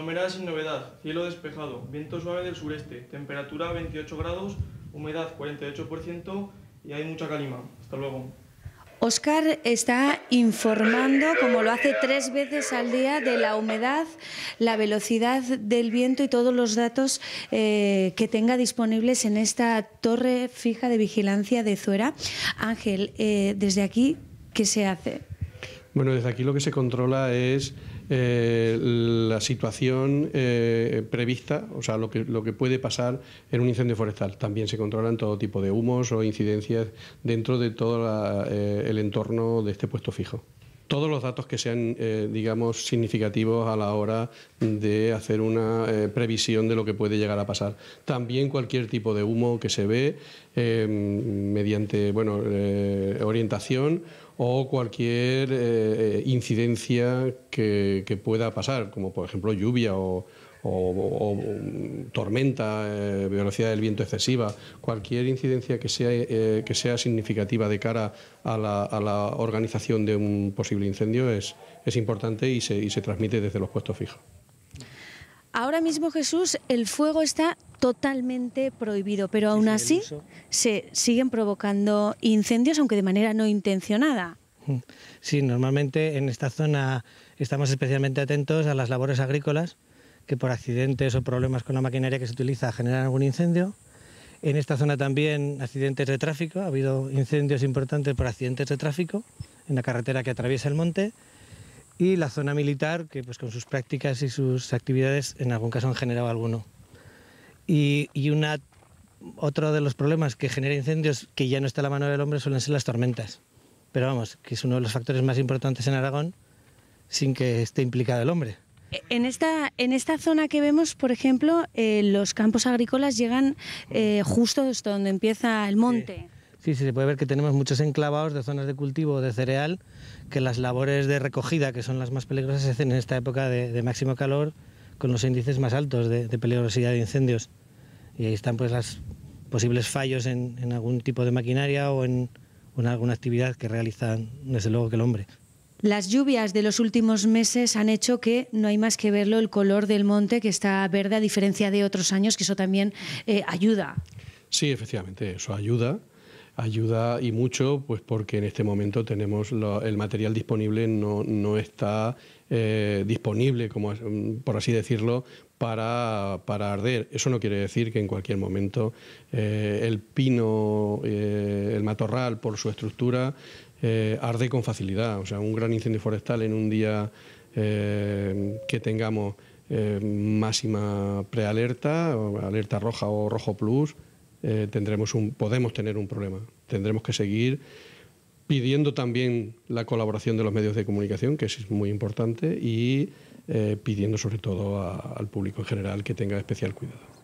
Humedad sin novedad, cielo despejado, viento suave del sureste, temperatura 28 grados, humedad 48% y hay mucha calima. Hasta luego. Oscar está informando, como lo hace tres veces al día, de la humedad, la velocidad del viento y todos los datos eh, que tenga disponibles en esta torre fija de vigilancia de Zuera. Ángel, eh, desde aquí, ¿qué se hace? Bueno, desde aquí lo que se controla es eh, la situación eh, prevista, o sea, lo que, puede pasar en un incendio forestal. También se controlan todo tipo de humos o incidencias dentro de todo eh, el entorno de este puesto fijo todos los datos que sean, eh, digamos, significativos a la hora de hacer una eh, previsión de lo que puede llegar a pasar. También cualquier tipo de humo que se ve eh, mediante, bueno, orientación o cualquier incidencia que pueda pasar, como por ejemplo lluvia o, o, tormenta, eh, velocidad del viento excesiva, cualquier incidencia que sea, eh, que sea significativa de cara a la, organización de un posible incendio es, importante y se, y se transmite desde los puestos fijos. Ahora mismo, Jesús, el fuego está totalmente prohibido, pero aún así se siguen provocando incendios, aunque de manera no intencionada. Sí, normalmente en esta zona estamos especialmente atentos a las labores agrícolas, que por accidentes o problemas con la maquinaria que se utiliza generan algún incendio. En esta zona también accidentes de tráfico, ha habido incendios importantes por accidentes de tráfico en la carretera que atraviesa el monte y la zona militar que pues con sus prácticas y sus actividades en algún caso han generado alguno. Y, una, otro de los problemas que genera incendios que ya no está a la mano del hombre suelen ser las tormentas. Pero vamos, que es uno de los factores más importantes en Aragón sin que esté implicado el hombre. En esta, en esta zona que vemos, por ejemplo, eh, los campos agrícolas llegan eh, justo hasta donde empieza el monte. Sí. sí. se puede ver que tenemos muchos enclavados de zonas de cultivo de cereal, que las labores de recogida, que son las más peligrosas, se hacen en esta época de, máximo calor, con los índices más altos de, peligrosidad de incendios. Y ahí están pues las posibles fallos en, algún tipo de maquinaria o en, alguna actividad que realizan, desde luego, que el hombre. Las lluvias de los últimos meses han hecho que no hay más que verlo el color del monte que está verde a diferencia de otros años, que eso también eh, ayuda. Sí, efectivamente, eso ayuda ayuda y mucho, pues porque en este momento tenemos el material disponible no, no está eh, disponible, como por así decirlo, para, arder. Eso no quiere decir que en cualquier momento eh, el pino, eh, el matorral, por su estructura, eh, arde con facilidad. O sea, un gran incendio forestal en un día que tengamos máxima prealerta, alerta roja o rojo plus, tendremos un, podemos tener un problema. Tendremos que seguir pidiendo también la colaboración de los medios de comunicación, que es muy importante, y eh, pidiendo sobre todo al público en general que tenga especial cuidado.